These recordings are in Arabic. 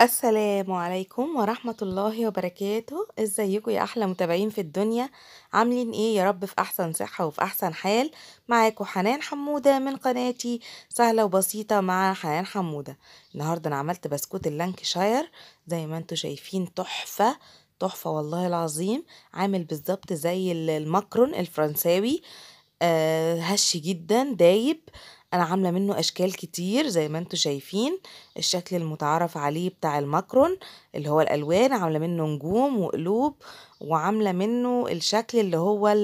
السلام عليكم ورحمة الله وبركاته ازيكم يا احلى متابعين في الدنيا عاملين ايه يا رب في احسن صحة وفي احسن حال معاكم حنان حمودة من قناتي سهلة وبسيطة مع حنان حمودة النهاردة انا عملت بسكوت اللانكشاير زي ما انتم شايفين تحفة تحفة والله العظيم عامل بالظبط زي المكرون الفرنساوي آه هش جدا دايب أنا عاملة منه أشكال كتير زي ما انتوا شايفين الشكل المتعارف عليه بتاع الماكرون اللي هو الألوان عاملة منه نجوم وقلوب وعاملة منه الشكل اللي هو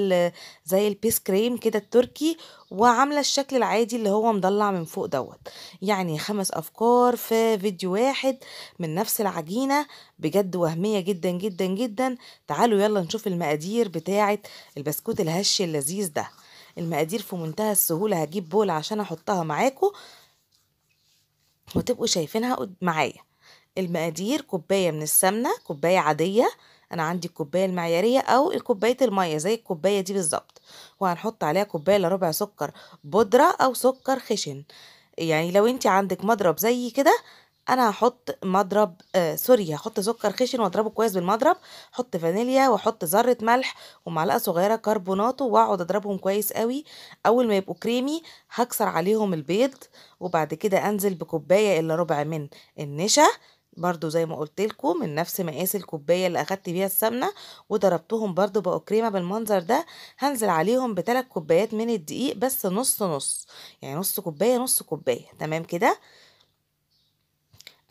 زي البيس كريم كده التركي وعاملة الشكل العادي اللي هو مضلع من فوق دوت يعني خمس أفكار في فيديو واحد من نفس العجينة بجد وهمية جدا جدا جدا تعالوا يلا نشوف المقادير بتاعة البسكوت الهش اللذيذ ده المقادير في منتهى السهولة هجيب بول عشان احطها معاكم وتبقوا شايفينها معايا المقادير كوباية من السمنة كوباية عادية انا عندي الكوبايه المعياريه او كوبايه الميه زي الكوبايه دي بالظبط وهنحط عليها كوبايه الا ربع سكر بودره او سكر خشن يعني لو انت عندك مضرب زي كده انا هحط مضرب آه سوري هحط سكر خشن واضربه كويس بالمضرب احط فانيليا واحط ذره ملح ومعلقه صغيره كربونات واقعد اضربهم كويس قوي اول ما يبقوا كريمي هكسر عليهم البيض وبعد كده انزل بكوبايه الا ربع من النشا برضو زي ما قلت لكم من نفس مقاس الكوبايه اللي اخدت بيها السمنه وضربتهم برضو بقوا كريمه بالمنظر ده هنزل عليهم بثلاث كوبايات من الدقيق بس نص نص يعني نص كوبايه نص كوبايه تمام كده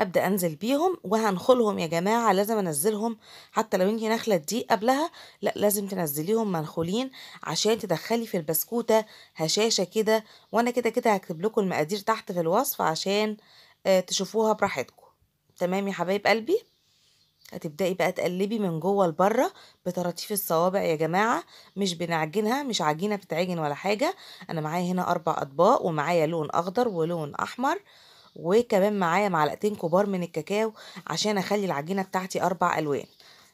ابدا انزل بيهم وهنخلهم يا جماعه لازم انزلهم حتى لو انتي نخله دي قبلها لا لازم تنزليهم منخولين عشان تدخلي في البسكوته هشاشه كده وانا كده كده هكتب لكم المقادير تحت في الوصف عشان آه، تشوفوها براحتكم تمام يا حبايب قلبي هتبدأي بقى تقلبي من جوه لبره بطراطيف الصوابع يا جماعة مش بنعجنها مش عجينة بتتعجن ولا حاجة أنا معايا هنا أربع أطباق ومعايا لون أخضر ولون أحمر وكمان معايا معلقتين كبار من الكاكاو عشان اخلي العجينه بتاعتي اربع الوان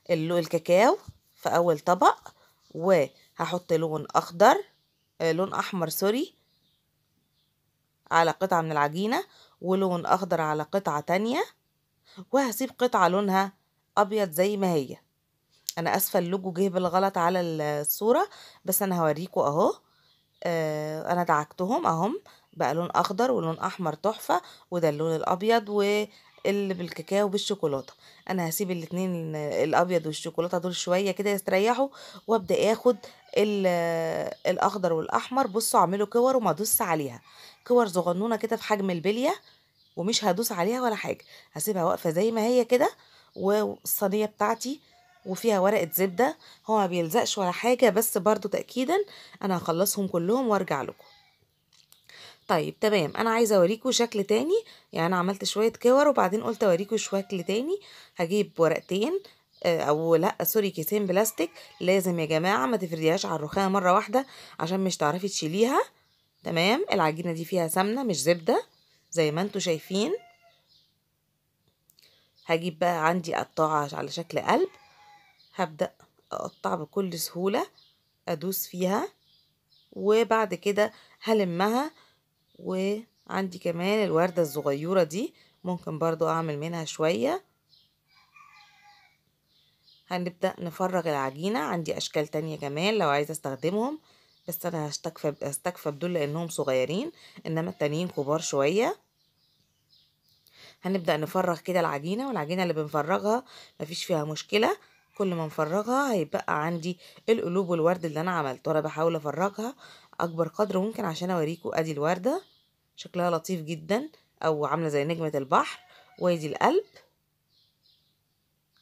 الكاكاو في اول طبق وهحط لون اخضر آه، لون احمر سوري على قطعه من العجينه ولون اخضر على قطعه تانية وهسيب قطعه لونها ابيض زي ما هي انا اسفه اللوجو جه بالغلط على الصوره بس انا هوريكم اهو آه انا دعكتهم اهم بقى لون اخضر ولون احمر تحفه وده اللون الابيض واللي بالكاكاو بالشوكولاته انا هسيب الاتنين الابيض والشوكولاته دول شويه كده يستريحوا وابدا اخد الاخضر والاحمر بصوا اعملوا كور وما ادوس عليها كور صغنونه كده في حجم البليه ومش هدوس عليها ولا حاجه هسيبها واقفه زي ما هي كده والصينيه بتاعتي وفيها ورقه زبده هو ما بيلزقش ولا حاجه بس برضو تاكيدا انا هخلصهم كلهم وارجع لكم طيب تمام انا عايزه اوريكم شكل تاني يعني انا عملت شويه كور وبعدين قلت اوريكم شكل تاني هجيب ورقتين آه، او لا سوري كيسين بلاستيك لازم يا جماعه ما تفرديهاش على الرخامه مره واحده عشان مش تعرفي تشيليها تمام العجينه دي فيها سمنه مش زبده زي ما انتم شايفين هجيب بقى عندي قطاعه على شكل قلب هبدا اقطع بكل سهوله ادوس فيها وبعد كده هلمها وعندي كمان الوردة الصغيرة دي ممكن برضو اعمل منها شوية هنبدأ نفرغ العجينة عندي اشكال تانية كمان لو عايزة استخدمهم بس انا هستكفى هستكفى بدول لانهم صغيرين انما التانيين كبار شوية هنبدأ نفرغ كده العجينة والعجينة اللي بنفرغها مفيش فيها مشكلة كل ما نفرغها هيبقى عندي القلوب والورد اللي انا عملته انا بحاول افرغها اكبر قدر ممكن عشان اوريكوا ادي الوردة شكلها لطيف جدا او عاملة زي نجمة البحر وادي القلب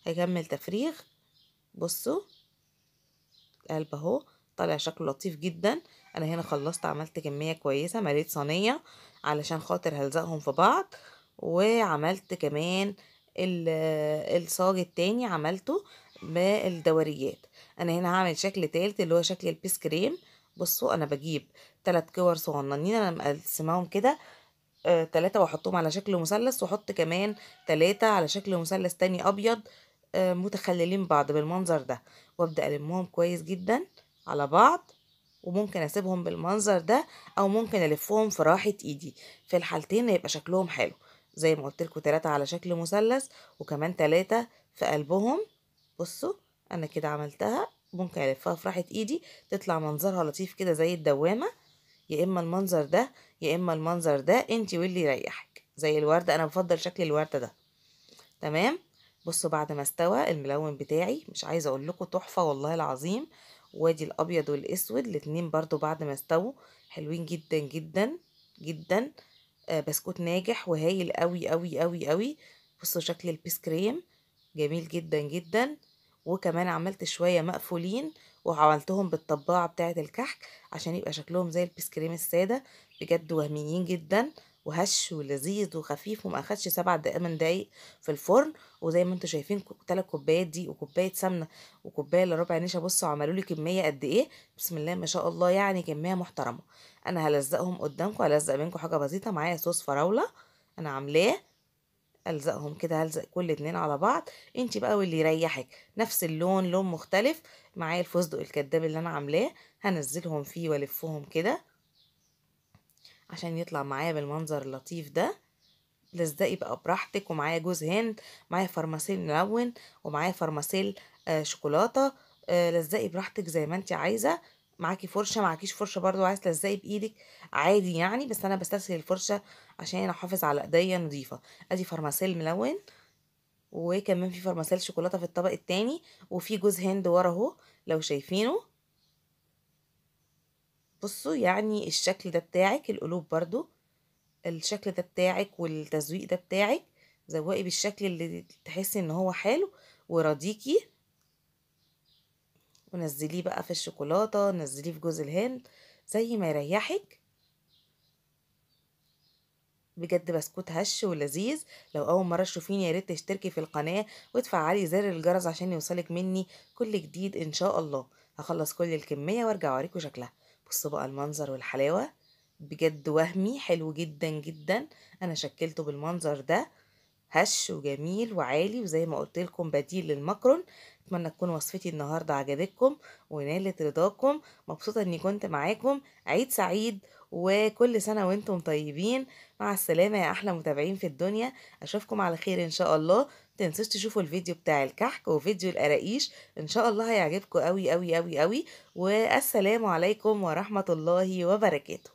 هيكمل تفريغ بصوا القلب اهو طالع شكله لطيف جدا انا هنا خلصت عملت كمية كويسة مليت صينية علشان خاطر هلزقهم في بعض وعملت كمان آه، الصاج التاني عملته بالدوريات انا هنا هعمل شكل تالت اللي هو شكل البيس كريم بصوا انا بجيب تلات كور صغننين انا مقسماهم كده ثلاثة تلاتة واحطهم على شكل مثلث واحط كمان تلاتة على شكل مثلث تاني ابيض آه، متخللين بعض بالمنظر ده وابدا المهم كويس جدا على بعض وممكن اسيبهم بالمنظر ده او ممكن الفهم في راحه ايدي في الحالتين هيبقى شكلهم حلو زي ما قلت لكم ثلاثه على شكل مثلث وكمان ثلاثه في قلبهم بصوا انا كده عملتها ممكن الفها يعني في راحه ايدي تطلع منظرها لطيف كده زي الدوامه يا اما المنظر ده يا اما المنظر ده انت واللي يريحك زي الورده انا بفضل شكل الورده ده تمام بصوا بعد ما استوى الملون بتاعي مش عايزه اقول لكم تحفه والله العظيم وادي الابيض والاسود الاتنين برضو بعد ما استووا حلوين جدا جدا جدا آه بسكوت ناجح وهايل قوي قوي قوي قوي بصوا شكل البيس كريم جميل جدا جدا وكمان عملت شوية مقفولين وعملتهم بالطباعة بتاعة الكحك عشان يبقى شكلهم زي البيس كريم السادة بجد وهميين جدا وهش ولذيذ وخفيف وما اخدش سبع دقايق من في الفرن وزي ما انتم شايفين ثلاث كوبايات دي وكوبايه سمنه وكوبايه الا ربع نشا بصوا عملوا لي كميه قد ايه بسم الله ما شاء الله يعني كميه محترمه انا هلزقهم قدامكم هلزق منكم حاجه بسيطه معايا صوص فراوله انا عاملاه الزقهم كده هلزق كل اتنين على بعض انت بقى واللي يريحك نفس اللون لون مختلف معايا الفستق الكداب اللي انا عاملاه هنزلهم فيه والفهم كده عشان يطلع معايا بالمنظر اللطيف ده لزقي بقى براحتك ومعايا جوز هند معايا فرماسيل ملون ومعايا فرماسيل آه شوكولاته آه لزقي براحتك زي ما انت عايزه معاكي فرشه معاكيش فرشه برضو عايز تلزقي بايدك عادي يعني بس انا بستسهل الفرشه عشان احافظ على ايديا نظيفه ادي فرماسيل ملون وكمان في فرماسيل شوكولاته في الطبق التاني وفي جوز هند ورا اهو لو شايفينه بصوا يعني الشكل ده بتاعك القلوب برضو الشكل ده بتاعك والتزويق ده بتاعك زوقي بالشكل اللي تحسي ان هو حلو وراضيكي ونزليه بقى في الشوكولاتة نزليه في جوز الهند زي ما يريحك بجد بسكوت هش ولذيذ لو اول مره تشوفيني يا ريت تشتركي في القناه وتفعلي زر الجرس عشان يوصلك مني كل جديد ان شاء الله هخلص كل الكميه وارجع اوريكم شكلها بصوا بقى المنظر والحلاوه بجد وهمي حلو جدا جدا انا شكلته بالمنظر ده هش وجميل وعالي وزي ما قلت لكم بديل للمكرون اتمنى تكون وصفتي النهارده عجبتكم ونالت رضاكم مبسوطه اني كنت معاكم عيد سعيد وكل سنه وانتم طيبين مع السلامه يا احلى متابعين في الدنيا اشوفكم على خير ان شاء الله تنسوش تشوفوا الفيديو بتاع الكحك وفيديو القراقيش ان شاء الله هيعجبكم قوي قوي قوي قوي والسلام عليكم ورحمه الله وبركاته